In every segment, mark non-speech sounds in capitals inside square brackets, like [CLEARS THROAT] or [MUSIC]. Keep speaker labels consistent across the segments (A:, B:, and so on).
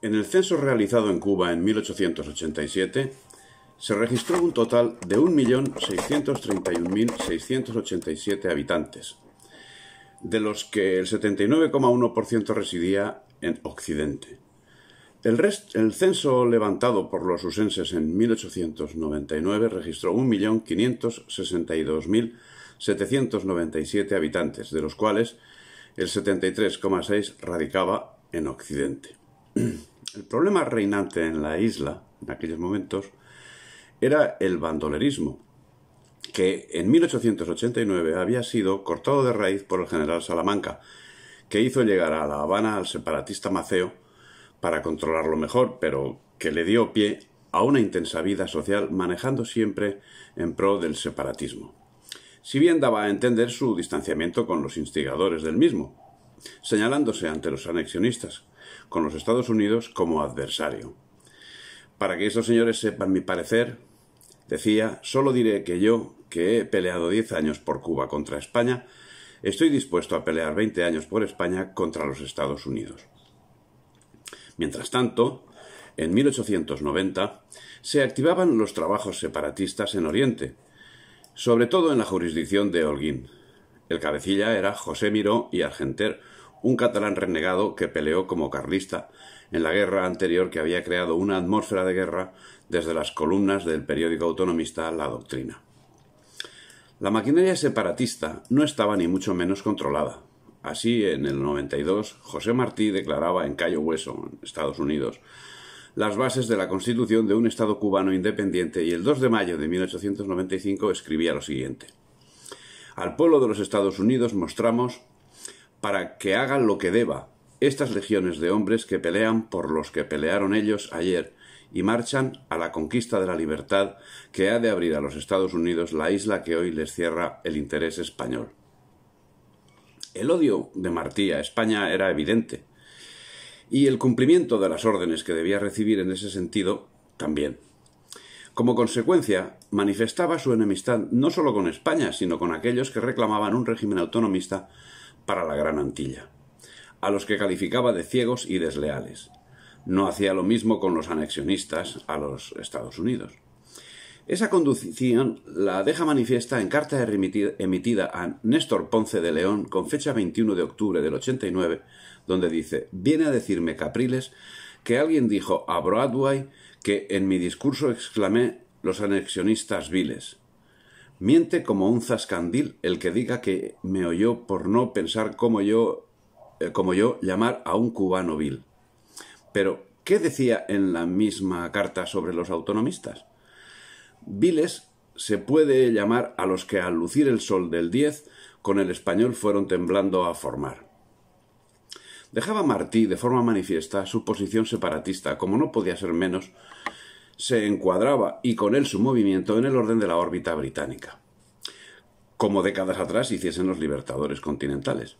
A: En el censo realizado en Cuba en 1887, se registró un total de 1.631.687 habitantes, de los que el 79,1% residía en Occidente. El, censo levantado por los usenses en 1899 registró 1.562.797 habitantes, de los cuales el 73,6 radicaba en Occidente. [CLEARS THROAT] El problema reinante en la isla, en aquellos momentos, era el bandolerismo, que en 1889 había sido cortado de raíz por el general Salamanca, que hizo llegar a La Habana al separatista Maceo para controlarlo mejor, pero que le dio pie a una intensa vida social manejando siempre en pro del separatismo. Si bien daba a entender su distanciamiento con los instigadores del mismo, señalándose ante los anexionistas, con los Estados Unidos como adversario. Para que estos señores sepan mi parecer, decía, solo diré que yo, que he peleado 10 años por Cuba contra España, estoy dispuesto a pelear 20 años por España contra los Estados Unidos. Mientras tanto, en 1890 se activaban los trabajos separatistas en Oriente, sobre todo en la jurisdicción de Holguín, el cabecilla era José Miró y Argenter, un catalán renegado que peleó como carlista en la guerra anterior que había creado una atmósfera de guerra desde las columnas del periódico autonomista La Doctrina. La maquinaria separatista no estaba ni mucho menos controlada. Así, en el 92, José Martí declaraba en Cayo Hueso, en Estados Unidos, las bases de la constitución de un Estado cubano independiente y el 2 de mayo de 1895 escribía lo siguiente. Al pueblo de los Estados Unidos mostramos para que hagan lo que deba estas legiones de hombres que pelean por los que pelearon ellos ayer y marchan a la conquista de la libertad que ha de abrir a los Estados Unidos la isla que hoy les cierra el interés español. El odio de Martí a España era evidente, y el cumplimiento de las órdenes que debía recibir en ese sentido también. Como consecuencia, manifestaba su enemistad no solo con España, sino con aquellos que reclamaban un régimen autonomista para la Gran Antilla, a los que calificaba de ciegos y desleales. No hacía lo mismo con los anexionistas a los Estados Unidos. Esa conducción la deja manifiesta en carta emitida a Néstor Ponce de León con fecha 21 de octubre del 89, donde dice: Viene a decirme Capriles que alguien dijo a Broadway que en mi discurso exclamé los anexionistas viles. Miente como un zascandil el que diga que me oyó por no pensar como yo, eh, como yo llamar a un cubano vil. Pero, ¿qué decía en la misma carta sobre los autonomistas? Viles se puede llamar a los que al lucir el sol del 10 con el español fueron temblando a formar dejaba Martí de forma manifiesta su posición separatista, como no podía ser menos, se encuadraba y con él su movimiento en el orden de la órbita británica, como décadas atrás hiciesen los libertadores continentales.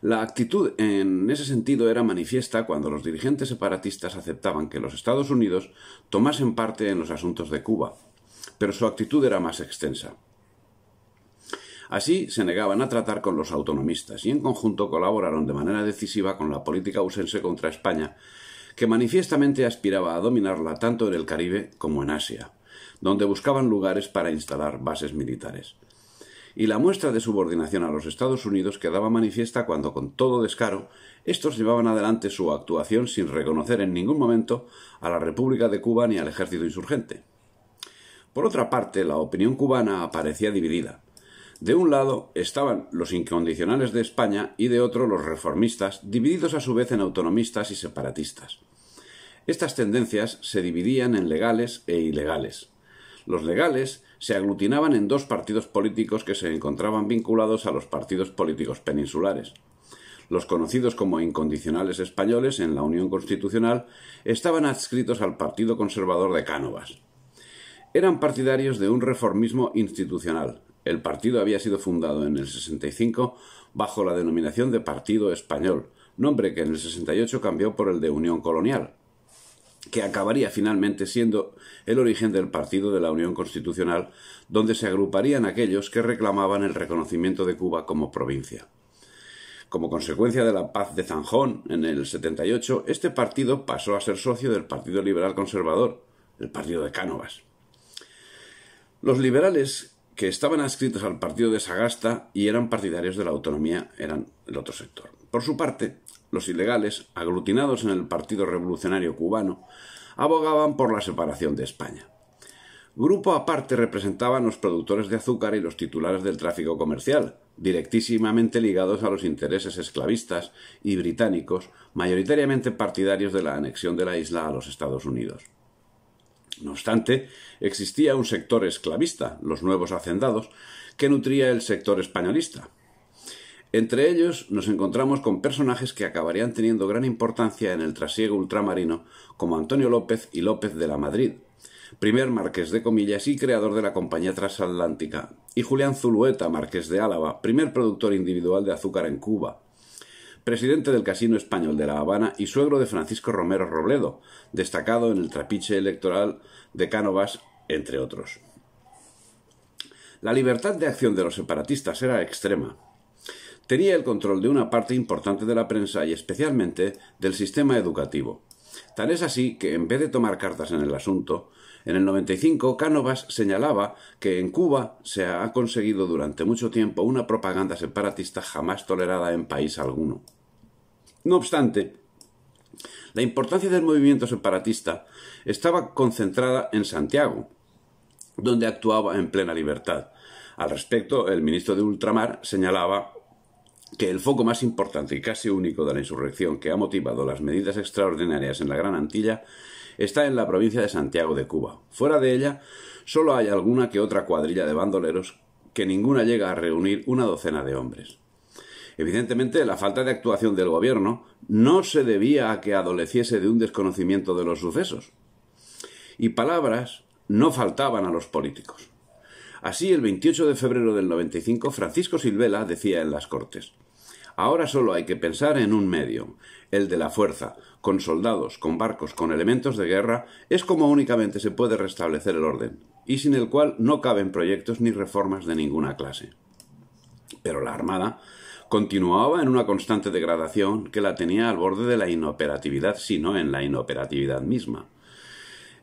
A: La actitud en ese sentido era manifiesta cuando los dirigentes separatistas aceptaban que los Estados Unidos tomasen parte en los asuntos de Cuba, pero su actitud era más extensa. Así se negaban a tratar con los autonomistas y en conjunto colaboraron de manera decisiva con la política ausense contra España, que manifiestamente aspiraba a dominarla tanto en el Caribe como en Asia, donde buscaban lugares para instalar bases militares. Y la muestra de subordinación a los Estados Unidos quedaba manifiesta cuando, con todo descaro, estos llevaban adelante su actuación sin reconocer en ningún momento a la República de Cuba ni al ejército insurgente. Por otra parte, la opinión cubana aparecía dividida. De un lado estaban los incondicionales de España y de otro los reformistas, divididos a su vez en autonomistas y separatistas. Estas tendencias se dividían en legales e ilegales. Los legales se aglutinaban en dos partidos políticos que se encontraban vinculados a los partidos políticos peninsulares. Los conocidos como incondicionales españoles en la Unión Constitucional estaban adscritos al Partido Conservador de Cánovas. Eran partidarios de un reformismo institucional, el partido había sido fundado en el 65 bajo la denominación de Partido Español, nombre que en el 68 cambió por el de Unión Colonial, que acabaría finalmente siendo el origen del Partido de la Unión Constitucional, donde se agruparían aquellos que reclamaban el reconocimiento de Cuba como provincia. Como consecuencia de la paz de Zanjón en el 78, este partido pasó a ser socio del Partido Liberal Conservador, el Partido de Cánovas. Los liberales que estaban adscritos al partido de Sagasta y eran partidarios de la autonomía eran el otro sector. Por su parte, los ilegales, aglutinados en el Partido Revolucionario Cubano, abogaban por la separación de España. Grupo aparte representaban los productores de azúcar y los titulares del tráfico comercial, directísimamente ligados a los intereses esclavistas y británicos, mayoritariamente partidarios de la anexión de la isla a los Estados Unidos. No obstante, existía un sector esclavista, los nuevos hacendados, que nutría el sector españolista. Entre ellos nos encontramos con personajes que acabarían teniendo gran importancia en el trasiego ultramarino, como Antonio López y López de la Madrid, primer marqués de Comillas y creador de la Compañía Transatlántica, y Julián Zulueta, marqués de Álava, primer productor individual de azúcar en Cuba, presidente del Casino Español de La Habana y suegro de Francisco Romero Robledo, destacado en el trapiche electoral de Cánovas, entre otros. La libertad de acción de los separatistas era extrema. Tenía el control de una parte importante de la prensa y especialmente del sistema educativo. Tan es así que, en vez de tomar cartas en el asunto, en el 95, Cánovas señalaba que en Cuba se ha conseguido durante mucho tiempo una propaganda separatista jamás tolerada en país alguno. No obstante, la importancia del movimiento separatista estaba concentrada en Santiago, donde actuaba en plena libertad. Al respecto, el ministro de Ultramar señalaba que el foco más importante y casi único de la insurrección que ha motivado las medidas extraordinarias en la Gran Antilla está en la provincia de Santiago de Cuba. Fuera de ella, solo hay alguna que otra cuadrilla de bandoleros que ninguna llega a reunir una docena de hombres. Evidentemente, la falta de actuación del gobierno no se debía a que adoleciese de un desconocimiento de los sucesos. Y palabras no faltaban a los políticos. Así, el 28 de febrero del 95, Francisco Silvela decía en las Cortes Ahora solo hay que pensar en un medio, el de la fuerza, con soldados, con barcos, con elementos de guerra, es como únicamente se puede restablecer el orden, y sin el cual no caben proyectos ni reformas de ninguna clase. Pero la Armada continuaba en una constante degradación que la tenía al borde de la inoperatividad, si no en la inoperatividad misma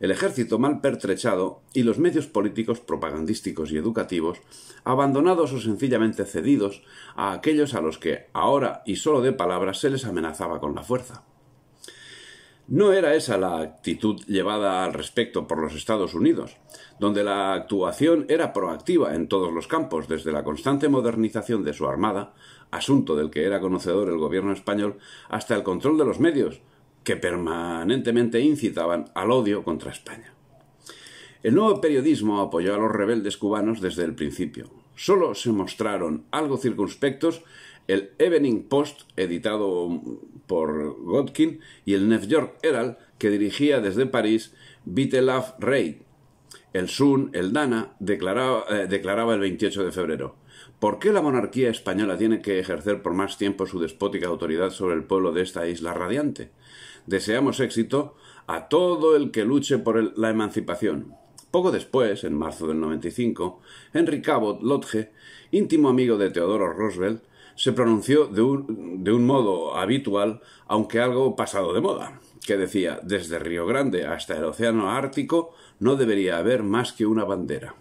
A: el ejército mal pertrechado y los medios políticos, propagandísticos y educativos, abandonados o sencillamente cedidos a aquellos a los que ahora y solo de palabras se les amenazaba con la fuerza. No era esa la actitud llevada al respecto por los Estados Unidos, donde la actuación era proactiva en todos los campos, desde la constante modernización de su armada, asunto del que era conocedor el gobierno español, hasta el control de los medios, que permanentemente incitaban al odio contra España. El nuevo periodismo apoyó a los rebeldes cubanos desde el principio. Solo se mostraron algo circunspectos el Evening Post, editado por Godkin, y el New York Herald, que dirigía desde París Vitelaf Rey. El Sun, el Dana, declaraba, eh, declaraba el 28 de febrero. ¿Por qué la monarquía española tiene que ejercer por más tiempo su despótica autoridad sobre el pueblo de esta isla radiante? deseamos éxito a todo el que luche por la emancipación. Poco después, en marzo del 95, Henry Cabot Lodge, íntimo amigo de Teodoro Roosevelt, se pronunció de un, de un modo habitual, aunque algo pasado de moda, que decía, desde Río Grande hasta el Océano Ártico no debería haber más que una bandera.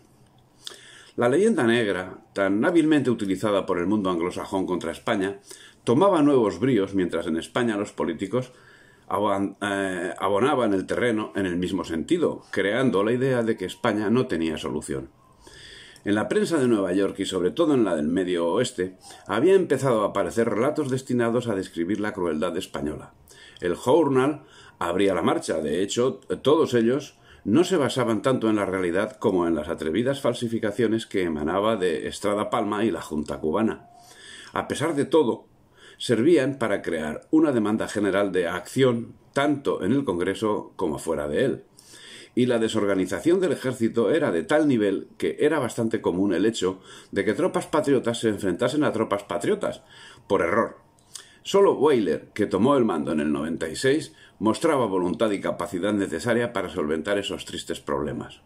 A: La leyenda negra, tan hábilmente utilizada por el mundo anglosajón contra España, tomaba nuevos bríos mientras en España los políticos eh, abonaban el terreno en el mismo sentido, creando la idea de que España no tenía solución. En la prensa de Nueva York y sobre todo en la del Medio Oeste, había empezado a aparecer relatos destinados a describir la crueldad española. El Journal abría la marcha, de hecho, todos ellos no se basaban tanto en la realidad como en las atrevidas falsificaciones que emanaba de Estrada Palma y la Junta cubana. A pesar de todo, servían para crear una demanda general de acción tanto en el Congreso como fuera de él. Y la desorganización del ejército era de tal nivel que era bastante común el hecho de que tropas patriotas se enfrentasen a tropas patriotas, por error. Solo Weyler, que tomó el mando en el 96, mostraba voluntad y capacidad necesaria para solventar esos tristes problemas.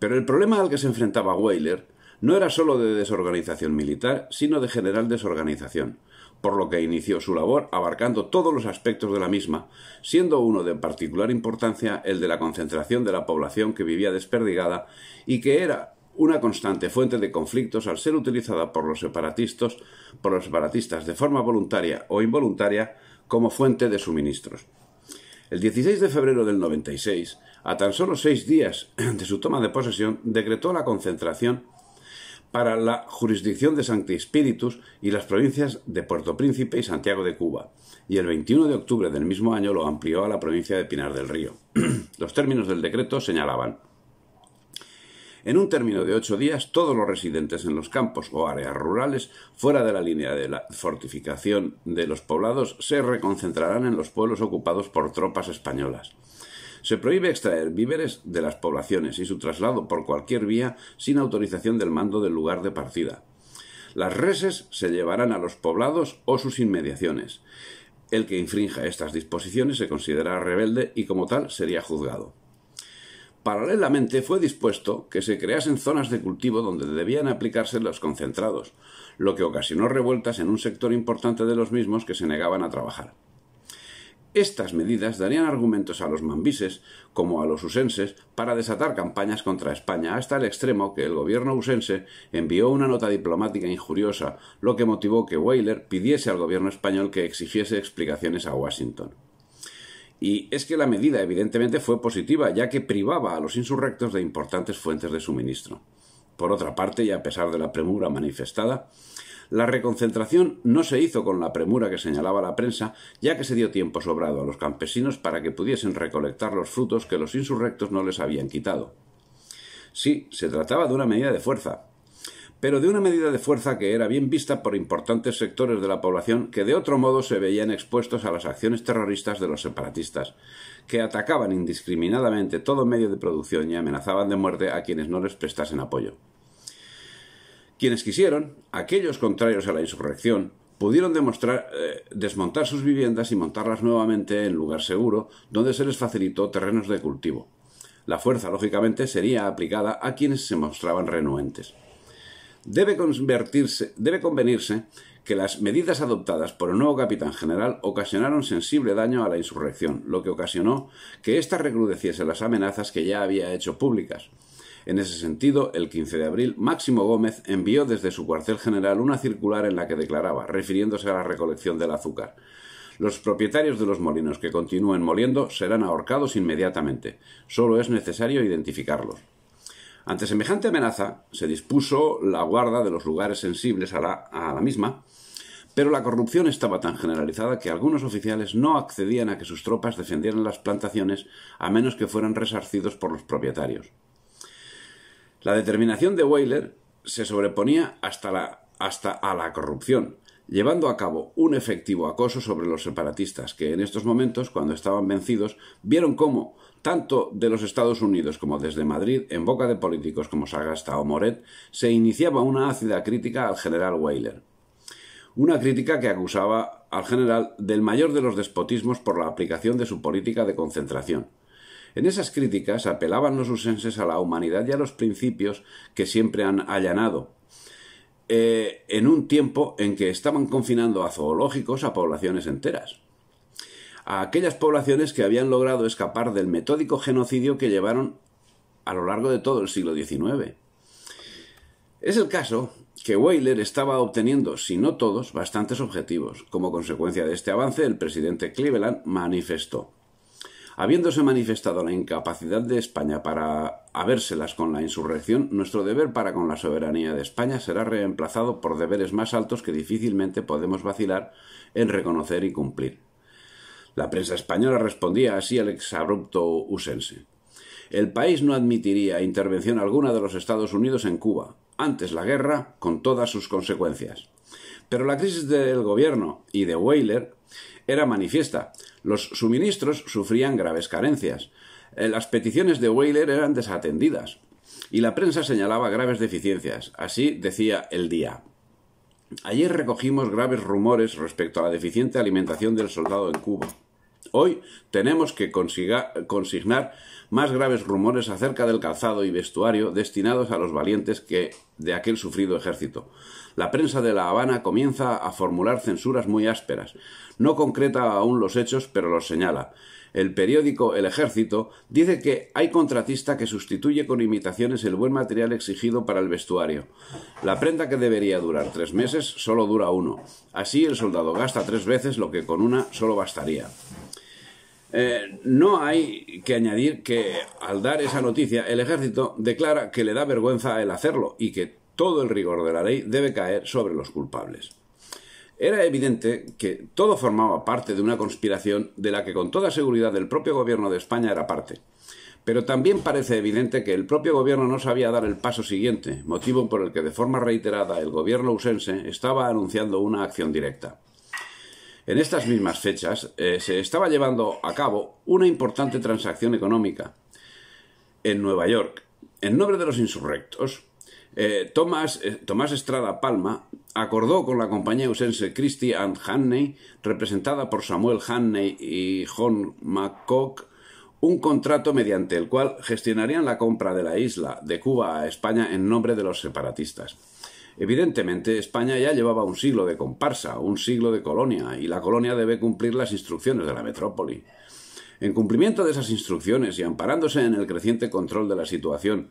A: Pero el problema al que se enfrentaba Weyler no era solo de desorganización militar, sino de general desorganización, por lo que inició su labor abarcando todos los aspectos de la misma, siendo uno de particular importancia el de la concentración de la población que vivía desperdigada y que era una constante fuente de conflictos al ser utilizada por los separatistas, por los separatistas de forma voluntaria o involuntaria como fuente de suministros. El 16 de febrero del 96, a tan solo seis días de su toma de posesión, decretó la concentración para la jurisdicción de Sancti Spíritus y las provincias de Puerto Príncipe y Santiago de Cuba, y el 21 de octubre del mismo año lo amplió a la provincia de Pinar del Río. [CLEARS THROAT] los términos del decreto señalaban en un término de ocho días, todos los residentes en los campos o áreas rurales fuera de la línea de la fortificación de los poblados se reconcentrarán en los pueblos ocupados por tropas españolas. Se prohíbe extraer víveres de las poblaciones y su traslado por cualquier vía sin autorización del mando del lugar de partida. Las reses se llevarán a los poblados o sus inmediaciones. El que infrinja estas disposiciones se considerará rebelde y como tal sería juzgado. Paralelamente fue dispuesto que se creasen zonas de cultivo donde debían aplicarse los concentrados, lo que ocasionó revueltas en un sector importante de los mismos que se negaban a trabajar. Estas medidas darían argumentos a los mambises, como a los usenses, para desatar campañas contra España, hasta el extremo que el gobierno usense envió una nota diplomática injuriosa, lo que motivó que Weyler pidiese al gobierno español que exigiese explicaciones a Washington. Y es que la medida evidentemente fue positiva, ya que privaba a los insurrectos de importantes fuentes de suministro. Por otra parte, y a pesar de la premura manifestada, la reconcentración no se hizo con la premura que señalaba la prensa, ya que se dio tiempo sobrado a los campesinos para que pudiesen recolectar los frutos que los insurrectos no les habían quitado. Sí, se trataba de una medida de fuerza, pero de una medida de fuerza que era bien vista por importantes sectores de la población que de otro modo se veían expuestos a las acciones terroristas de los separatistas, que atacaban indiscriminadamente todo medio de producción y amenazaban de muerte a quienes no les prestasen apoyo. Quienes quisieron, aquellos contrarios a la insurrección, pudieron demostrar, eh, desmontar sus viviendas y montarlas nuevamente en lugar seguro, donde se les facilitó terrenos de cultivo. La fuerza, lógicamente, sería aplicada a quienes se mostraban renuentes. Debe, debe convenirse que las medidas adoptadas por el nuevo capitán general ocasionaron sensible daño a la insurrección, lo que ocasionó que ésta recrudeciese las amenazas que ya había hecho públicas. En ese sentido, el 15 de abril, Máximo Gómez envió desde su cuartel general una circular en la que declaraba, refiriéndose a la recolección del azúcar, los propietarios de los molinos que continúen moliendo serán ahorcados inmediatamente. Solo es necesario identificarlos. Ante semejante amenaza, se dispuso la guarda de los lugares sensibles a la, a la, misma, pero la corrupción estaba tan generalizada que algunos oficiales no accedían a que sus tropas defendieran las plantaciones a menos que fueran resarcidos por los propietarios. La determinación de Weyler se sobreponía hasta, a la corrupción, llevando a cabo un efectivo acoso sobre los separatistas, que en estos momentos, cuando estaban vencidos, vieron cómo, tanto de los Estados Unidos como desde Madrid, en boca de políticos como Sagasta o Moret, se iniciaba una ácida crítica al general Weyler. Una crítica que acusaba al general del mayor de los despotismos por la aplicación de su política de concentración, en esas críticas apelaban los usenses a la humanidad y a los principios que siempre han allanado, eh, en un tiempo en que estaban confinando a zoológicos a poblaciones enteras a aquellas poblaciones que habían logrado escapar del metódico genocidio que llevaron a lo largo de todo el siglo XIX. Es el caso que Weyler estaba obteniendo, si no todos, bastantes objetivos. Como consecuencia de este avance, el presidente Cleveland manifestó Habiéndose manifestado la incapacidad de España para habérselas con la insurrección, nuestro deber para con la soberanía de España será reemplazado por deberes más altos que difícilmente podemos vacilar en reconocer y cumplir. La prensa española respondía así al exabrupto usense. El país no admitiría intervención alguna de los Estados Unidos en Cuba, antes la guerra, con todas sus consecuencias. Pero la crisis del gobierno y de Weyler era manifiesta. Los suministros sufrían graves carencias. Eh, las peticiones de Weyler eran desatendidas y la prensa señalaba graves deficiencias. Así decía el día. Ayer recogimos graves rumores respecto a la deficiente alimentación del soldado en Cuba. Hoy tenemos que consignar más graves rumores acerca del calzado y vestuario destinados a los valientes que de aquel sufrido ejército la prensa de La Habana comienza a formular censuras muy ásperas. No concreta aún los hechos, pero los señala. El periódico El Ejército dice que hay contratista que sustituye con imitaciones el buen material exigido para el vestuario. La prenda que debería durar tres meses solo dura uno. Así el soldado gasta tres veces lo que con una solo bastaría. Eh, no hay que añadir que al dar esa noticia el ejército declara que le da vergüenza el hacerlo y que todo el rigor de la ley debe caer sobre los culpables. Era evidente que todo formaba parte de una conspiración de la que con toda seguridad el propio gobierno de España era parte. Pero también parece evidente que el propio gobierno no sabía dar el paso siguiente, motivo por el que de forma reiterada el gobierno usense estaba anunciando una acción directa. En estas mismas fechas eh, se estaba llevando a cabo una importante transacción económica en Nueva York, en nombre de los insurrectos, eh, Tomás, eh, Estrada Palma acordó con la compañía usense Christie and Hanney, representada por Samuel Hanney y John McCock, un contrato mediante el cual gestionarían la compra de la isla de Cuba a España en nombre de los separatistas. Evidentemente, España ya llevaba un siglo de comparsa, un siglo de colonia, y la colonia debe cumplir las instrucciones de la metrópoli. En cumplimiento de esas instrucciones y amparándose en el creciente control de la situación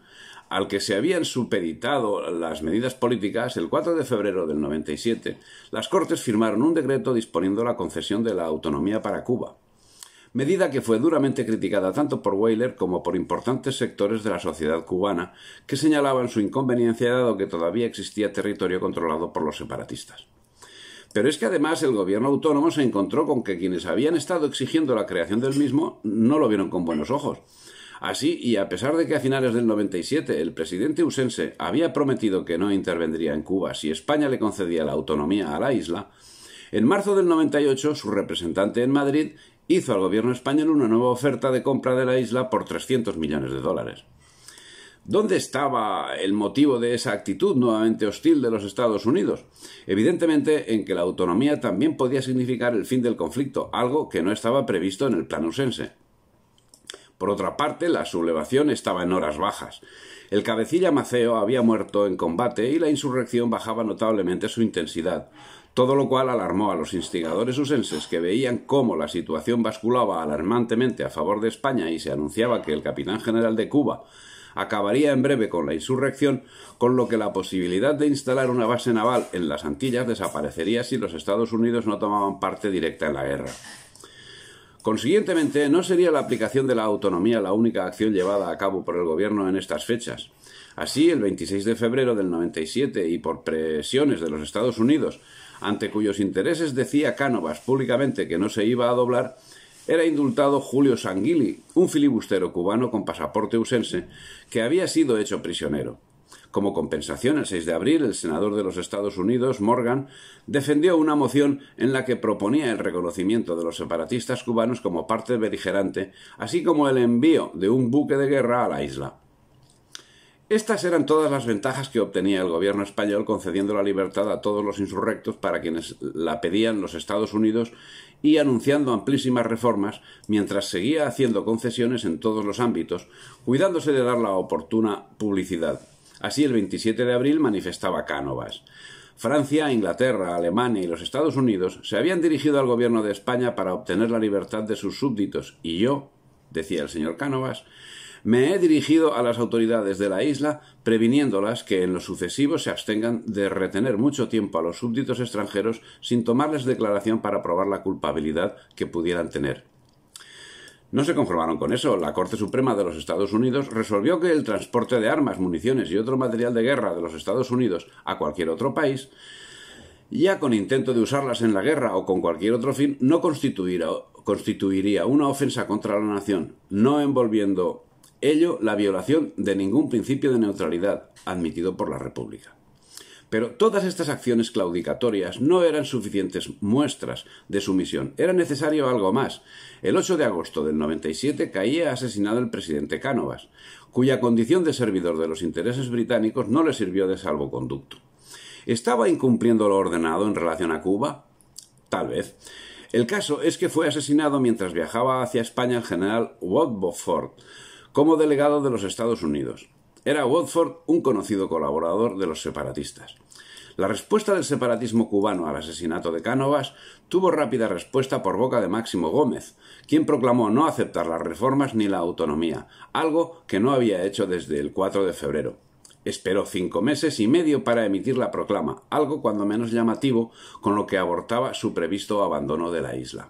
A: al que se habían supeditado las medidas políticas, el 4 de febrero del 97, las Cortes firmaron un decreto disponiendo la concesión de la autonomía para Cuba, medida que fue duramente criticada tanto por Weyler como por importantes sectores de la sociedad cubana, que señalaban su inconveniencia dado que todavía existía territorio controlado por los separatistas. Pero es que además el gobierno autónomo se encontró con que quienes habían estado exigiendo la creación del mismo no lo vieron con buenos ojos. Así, y a pesar de que a finales del 97 el presidente usense había prometido que no intervendría en Cuba si España le concedía la autonomía a la isla, en marzo del 98 su representante en Madrid hizo al gobierno español una nueva oferta de compra de la isla por 300 millones de dólares. ¿Dónde estaba el motivo de esa actitud nuevamente hostil de los Estados Unidos? Evidentemente en que la autonomía también podía significar el fin del conflicto, algo que no estaba previsto en el plan usense. Por otra parte, la sublevación estaba en horas bajas. El cabecilla Maceo había muerto en combate y la insurrección bajaba notablemente su intensidad, todo lo cual alarmó a los instigadores usenses que veían cómo la situación basculaba alarmantemente a favor de España y se anunciaba que el capitán general de Cuba, acabaría en breve con la insurrección, con lo que la posibilidad de instalar una base naval en las Antillas desaparecería si los Estados Unidos no tomaban parte directa en la guerra. Consiguientemente, no sería la aplicación de la autonomía la única acción llevada a cabo por el gobierno en estas fechas. Así, el 26 de febrero del 97 y por presiones de los Estados Unidos, ante cuyos intereses decía Cánovas públicamente que no se iba a doblar, era indultado Julio Sanguili, un filibustero cubano con pasaporte usense que había sido hecho prisionero. Como compensación, el 6 de abril, el senador de los Estados Unidos, Morgan, defendió una moción en la que proponía el reconocimiento de los separatistas cubanos como parte beligerante, así como el envío de un buque de guerra a la isla. Estas eran todas las ventajas que obtenía el gobierno español concediendo la libertad a todos los insurrectos para quienes la pedían los Estados Unidos y anunciando amplísimas reformas mientras seguía haciendo concesiones en todos los ámbitos, cuidándose de dar la oportuna publicidad. Así el 27 de abril manifestaba Cánovas. Francia, Inglaterra, Alemania y los Estados Unidos se habían dirigido al gobierno de España para obtener la libertad de sus súbditos y yo, decía el señor Cánovas, me he dirigido a las autoridades de la isla previniéndolas que en lo sucesivo se abstengan de retener mucho tiempo a los súbditos extranjeros sin tomarles declaración para probar la culpabilidad que pudieran tener. No se conformaron con eso. La Corte Suprema de los Estados Unidos resolvió que el transporte de armas, municiones y otro material de guerra de los Estados Unidos a cualquier otro país, ya con intento de usarlas en la guerra o con cualquier otro fin, no constituiría una ofensa contra la nación, no envolviendo Ello la violación de ningún principio de neutralidad admitido por la República. Pero todas estas acciones claudicatorias no eran suficientes muestras de sumisión, era necesario algo más. El 8 de agosto del 97 caía asesinado el presidente Cánovas, cuya condición de servidor de los intereses británicos no le sirvió de salvoconducto. ¿Estaba incumpliendo lo ordenado en relación a Cuba? Tal vez. El caso es que fue asesinado mientras viajaba hacia España el general como delegado de los Estados Unidos. Era Watford un conocido colaborador de los separatistas. La respuesta del separatismo cubano al asesinato de Cánovas tuvo rápida respuesta por boca de Máximo Gómez, quien proclamó no aceptar las reformas ni la autonomía, algo que no había hecho desde el 4 de febrero. Esperó cinco meses y medio para emitir la proclama, algo cuando menos llamativo, con lo que abortaba su previsto abandono de la isla.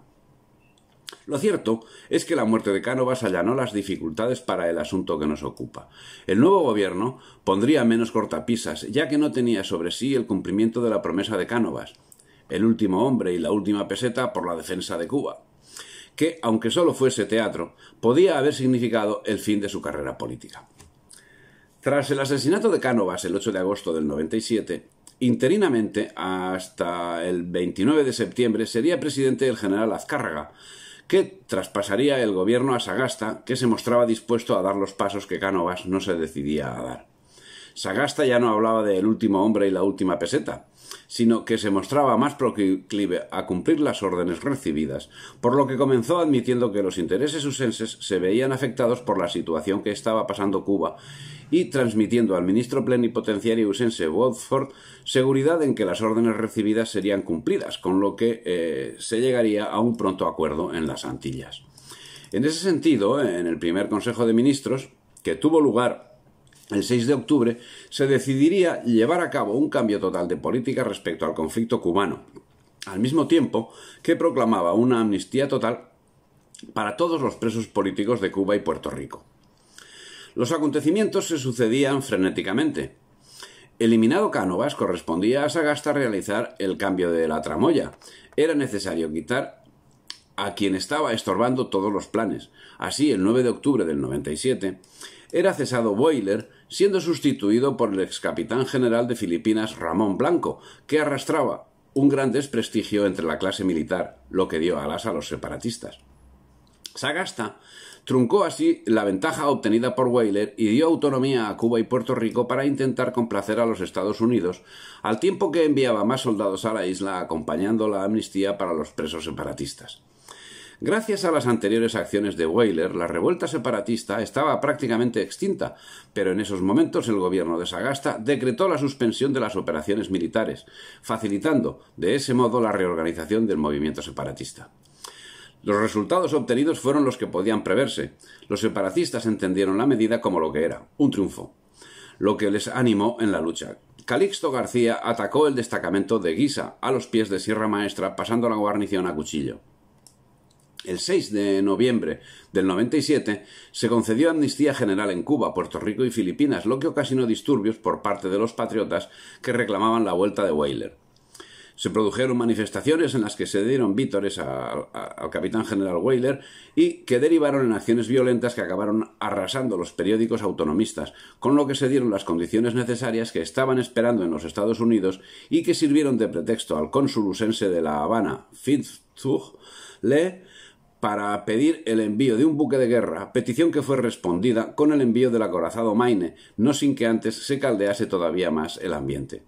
A: Lo cierto es que la muerte de Cánovas allanó las dificultades para el asunto que nos ocupa. El nuevo gobierno pondría menos cortapisas, ya que no tenía sobre sí el cumplimiento de la promesa de Cánovas, el último hombre y la última peseta por la defensa de Cuba, que, aunque solo fuese teatro, podía haber significado el fin de su carrera política. Tras el asesinato de Cánovas el 8 de agosto del 97, interinamente hasta el 29 de septiembre sería presidente el general Azcárraga, que traspasaría el gobierno a Sagasta, que se mostraba dispuesto a dar los pasos que Cánovas no se decidía a dar. Sagasta ya no hablaba del último hombre y la última peseta, sino que se mostraba más proclive a cumplir las órdenes recibidas, por lo que comenzó admitiendo que los intereses usenses se veían afectados por la situación que estaba pasando Cuba y transmitiendo al ministro plenipotenciario usense Woodford seguridad en que las órdenes recibidas serían cumplidas, con lo que eh, se llegaría a un pronto acuerdo en las Antillas. En ese sentido, en el primer Consejo de Ministros, que tuvo lugar el 6 de octubre se decidiría llevar a cabo un cambio total de política respecto al conflicto cubano, al mismo tiempo que proclamaba una amnistía total para todos los presos políticos de Cuba y Puerto Rico. Los acontecimientos se sucedían frenéticamente. Eliminado Cánovas correspondía a Sagasta realizar el cambio de la tramoya. Era necesario quitar a quien estaba estorbando todos los planes. Así, el 9 de octubre del 97, era cesado Boiler siendo sustituido por el ex capitán general de Filipinas Ramón Blanco, que arrastraba un gran desprestigio entre la clase militar, lo que dio alas a los separatistas. Sagasta truncó así la ventaja obtenida por Weyler y dio autonomía a Cuba y Puerto Rico para intentar complacer a los Estados Unidos, al tiempo que enviaba más soldados a la isla acompañando la amnistía para los presos separatistas. Gracias a las anteriores acciones de Weyler, la revuelta separatista estaba prácticamente extinta, pero en esos momentos el gobierno de Sagasta decretó la suspensión de las operaciones militares, facilitando de ese modo la reorganización del movimiento separatista. Los resultados obtenidos fueron los que podían preverse. Los separatistas entendieron la medida como lo que era, un triunfo, lo que les animó en la lucha. Calixto García atacó el destacamento de Guisa a los pies de Sierra Maestra, pasando la guarnición a cuchillo. El 6 de noviembre del 97 se concedió amnistía general en Cuba, Puerto Rico y Filipinas, lo que ocasionó disturbios por parte de los patriotas que reclamaban la vuelta de Weyler. Se produjeron manifestaciones en las que se dieron vítores al capitán general Weyler y que derivaron en acciones violentas que acabaron arrasando los periódicos autonomistas, con lo que se dieron las condiciones necesarias que estaban esperando en los Estados Unidos y que sirvieron de pretexto al cónsul usense de La Habana, Fitzhugh Lee, para pedir el envío de un buque de guerra, petición que fue respondida con el envío del acorazado Maine, no sin que antes se caldease todavía más el ambiente.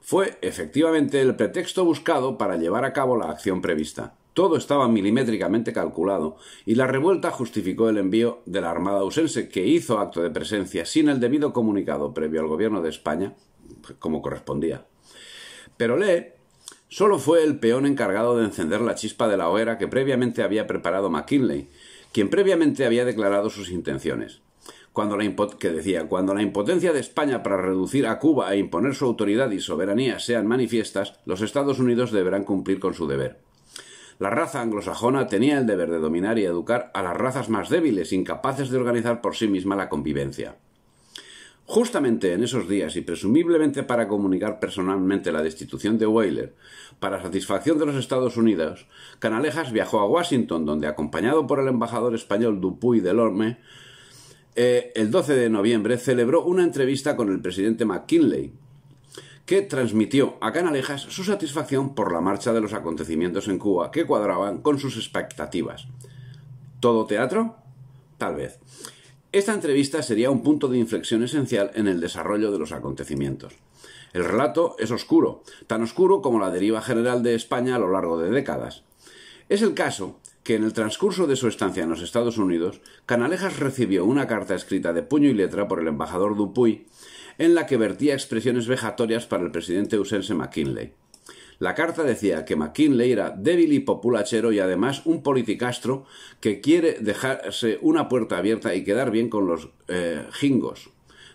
A: Fue efectivamente el pretexto buscado para llevar a cabo la acción prevista. Todo estaba milimétricamente calculado, y la revuelta justificó el envío de la Armada Ausense, que hizo acto de presencia sin el debido comunicado previo al gobierno de España, como correspondía. Pero Lee Solo fue el peón encargado de encender la chispa de la hoguera que previamente había preparado McKinley, quien previamente había declarado sus intenciones. Cuando la cuando la impotencia de España para reducir a Cuba e imponer su autoridad y soberanía sean manifiestas, los Estados Unidos deberán cumplir con su deber. La raza anglosajona tenía el deber de dominar y educar a las razas más débiles, incapaces de organizar por sí misma la convivencia. Justamente en esos días, y presumiblemente para comunicar personalmente la destitución de Weyler, para satisfacción de los Estados Unidos, Canalejas viajó a Washington, donde, acompañado por el embajador español Dupuy Delorme, eh, el 12 de noviembre celebró una entrevista con el presidente McKinley, que transmitió a Canalejas su satisfacción por la marcha de los acontecimientos en Cuba que cuadraban con sus expectativas. ¿Todo teatro? Tal vez. Esta entrevista sería un punto de inflexión esencial en el desarrollo de los acontecimientos. El relato es oscuro, tan oscuro como la deriva general de España a lo largo de décadas. Es el caso que en el transcurso de su estancia en los Estados Unidos, Canalejas recibió una carta escrita de puño y letra por el embajador Dupuy, en la que vertía expresiones vejatorias para el presidente Usense McKinley. La carta decía que McKinley era débil y populachero y además un politicastro que quiere dejarse una puerta abierta y quedar bien con los eh, jingos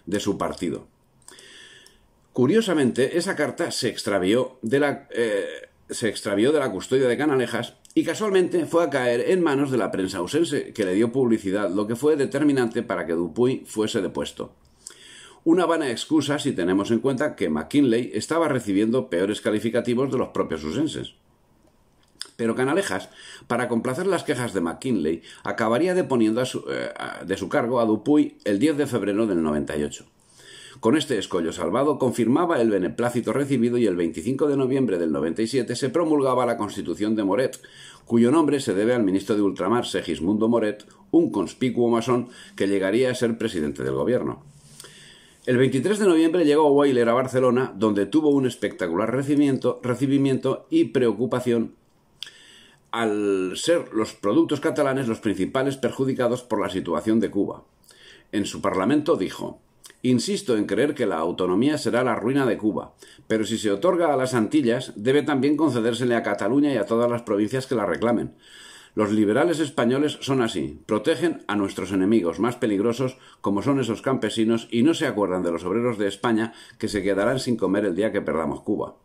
A: de su partido. Curiosamente, esa carta se extravió de la, eh, se extravió de la custodia de Canalejas y casualmente fue a caer en manos de la prensa ausense, que le dio publicidad, lo que fue determinante para que Dupuy fuese depuesto. Una vana excusa si tenemos en cuenta que McKinley estaba recibiendo peores calificativos de los propios usenses. Pero Canalejas, para complacer las quejas de McKinley, acabaría deponiendo eh, de su cargo a Dupuy el 10 de febrero del 98. Con este escollo salvado confirmaba el beneplácito recibido y el 25 de noviembre del 97 se promulgaba la Constitución de Moret, cuyo nombre se debe al ministro de Ultramar Segismundo Moret, un conspicuo masón que llegaría a ser presidente del gobierno. El 23 de noviembre llegó Weiler a Barcelona, donde tuvo un espectacular recibimiento, recibimiento y preocupación al ser los productos catalanes los principales perjudicados por la situación de Cuba. En su Parlamento dijo Insisto en creer que la autonomía será la ruina de Cuba, pero si se otorga a las Antillas, debe también concedérsele a Cataluña y a todas las provincias que la reclamen, los liberales españoles son así, protegen a nuestros enemigos más peligrosos, como son esos campesinos, y no se acuerdan de los obreros de España que se quedarán sin comer el día que perdamos Cuba.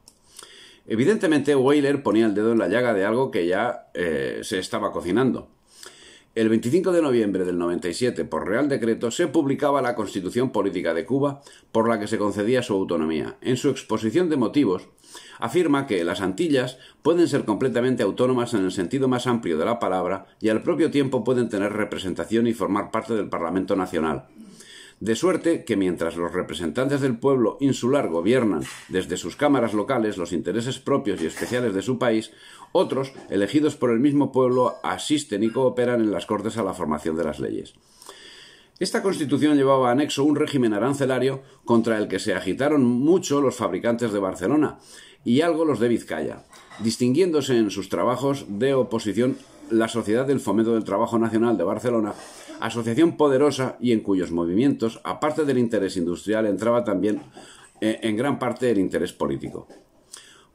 A: Evidentemente, Weyler ponía el dedo en la llaga de algo que ya eh, se estaba cocinando. El 25 de noviembre del 97, por Real Decreto, se publicaba la Constitución Política de Cuba, por la que se concedía su autonomía. En su exposición de motivos, afirma que las Antillas pueden ser completamente autónomas en el sentido más amplio de la palabra y al propio tiempo pueden tener representación y formar parte del Parlamento Nacional. De suerte que mientras los representantes del pueblo insular gobiernan desde sus cámaras locales los intereses propios y especiales de su país, otros, elegidos por el mismo pueblo, asisten y cooperan en las Cortes a la formación de las leyes. Esta constitución llevaba anexo un régimen arancelario contra el que se agitaron mucho los fabricantes de Barcelona y algo los de Vizcaya, distinguiéndose en sus trabajos de oposición la Sociedad del Fomento del Trabajo Nacional de Barcelona asociación poderosa y en cuyos movimientos, aparte del interés industrial, entraba también eh, en gran parte el interés político.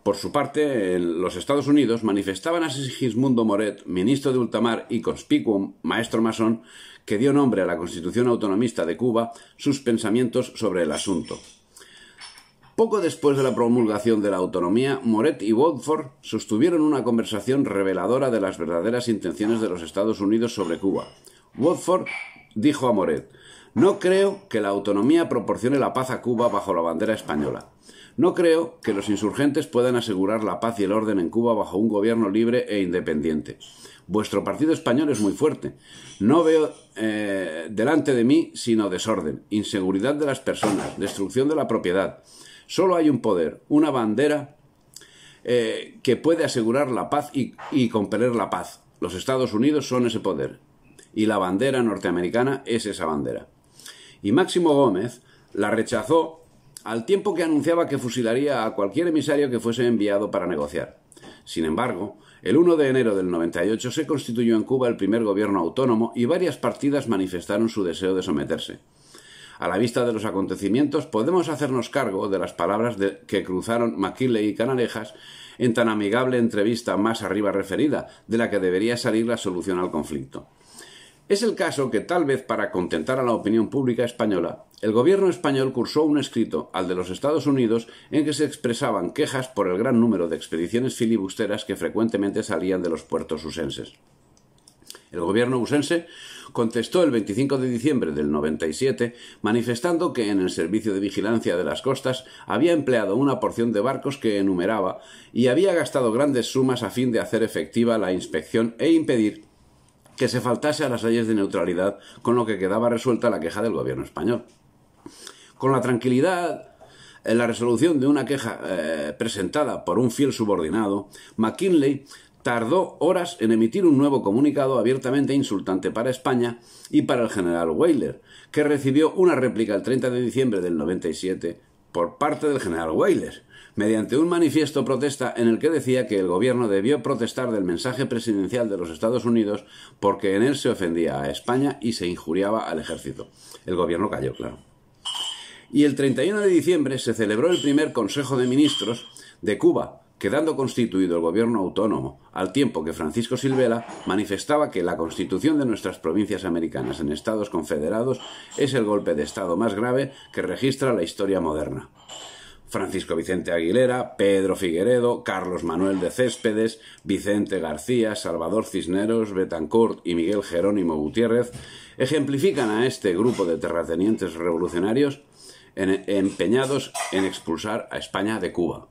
A: Por su parte, en los Estados Unidos manifestaban a Sigismundo Moret, ministro de ultramar y conspicuum, maestro masón, que dio nombre a la Constitución Autonomista de Cuba, sus pensamientos sobre el asunto. Poco después de la promulgación de la autonomía, Moret y Woodford sostuvieron una conversación reveladora de las verdaderas intenciones de los Estados Unidos sobre Cuba. Woodford dijo a Moret, no creo que la autonomía proporcione la paz a Cuba bajo la bandera española. No creo que los insurgentes puedan asegurar la paz y el orden en Cuba bajo un gobierno libre e independiente. Vuestro partido español es muy fuerte. No veo eh, delante de mí sino desorden, inseguridad de las personas, destrucción de la propiedad. Solo hay un poder, una bandera eh, que puede asegurar la paz y, y compeler la paz. Los Estados Unidos son ese poder y la bandera norteamericana es esa bandera. Y Máximo Gómez la rechazó al tiempo que anunciaba que fusilaría a cualquier emisario que fuese enviado para negociar. Sin embargo, el 1 de enero del 98 se constituyó en Cuba el primer gobierno autónomo y varias partidas manifestaron su deseo de someterse. A la vista de los acontecimientos, podemos hacernos cargo de las palabras que cruzaron McKinley y Canalejas en tan amigable entrevista más arriba referida, de la que debería salir la solución al conflicto. Es el caso que tal vez para contentar a la opinión pública española, el gobierno español cursó un escrito al de los Estados Unidos en que se expresaban quejas por el gran número de expediciones filibusteras que frecuentemente salían de los puertos usenses. El gobierno usense contestó el 25 de diciembre del 97 manifestando que en el servicio de vigilancia de las costas había empleado una porción de barcos que enumeraba y había gastado grandes sumas a fin de hacer efectiva la inspección e impedir que se faltase a las leyes de neutralidad, con lo que quedaba resuelta la queja del gobierno español. Con la tranquilidad en la resolución de una queja eh, presentada por un fiel subordinado, McKinley tardó horas en emitir un nuevo comunicado abiertamente insultante para España y para el general Weyler, que recibió una réplica el 30 de diciembre del 97 por parte del general Weyler, mediante un manifiesto protesta en el que decía que el gobierno debió protestar del mensaje presidencial de los Estados Unidos porque en él se ofendía a España y se injuriaba al ejército. El gobierno cayó, claro. Y el 31 de diciembre se celebró el primer Consejo de Ministros de Cuba, quedando constituido el gobierno autónomo, al tiempo que Francisco Silvela manifestaba que la constitución de nuestras provincias americanas en Estados Confederados es el golpe de Estado más grave que registra la historia moderna. Francisco Vicente Aguilera, Pedro Figueredo, Carlos Manuel de Céspedes, Vicente García, Salvador Cisneros, Betancourt y Miguel Jerónimo Gutiérrez ejemplifican a este grupo de terratenientes revolucionarios empeñados en expulsar a España de Cuba.